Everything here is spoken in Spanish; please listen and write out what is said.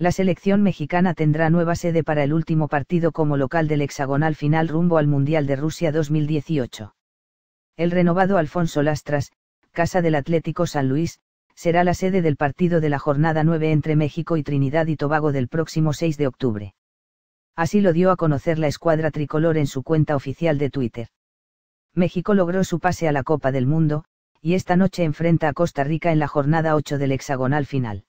la selección mexicana tendrá nueva sede para el último partido como local del hexagonal final rumbo al Mundial de Rusia 2018. El renovado Alfonso Lastras, Casa del Atlético San Luis, será la sede del partido de la jornada 9 entre México y Trinidad y Tobago del próximo 6 de octubre. Así lo dio a conocer la escuadra tricolor en su cuenta oficial de Twitter. México logró su pase a la Copa del Mundo, y esta noche enfrenta a Costa Rica en la jornada 8 del hexagonal final.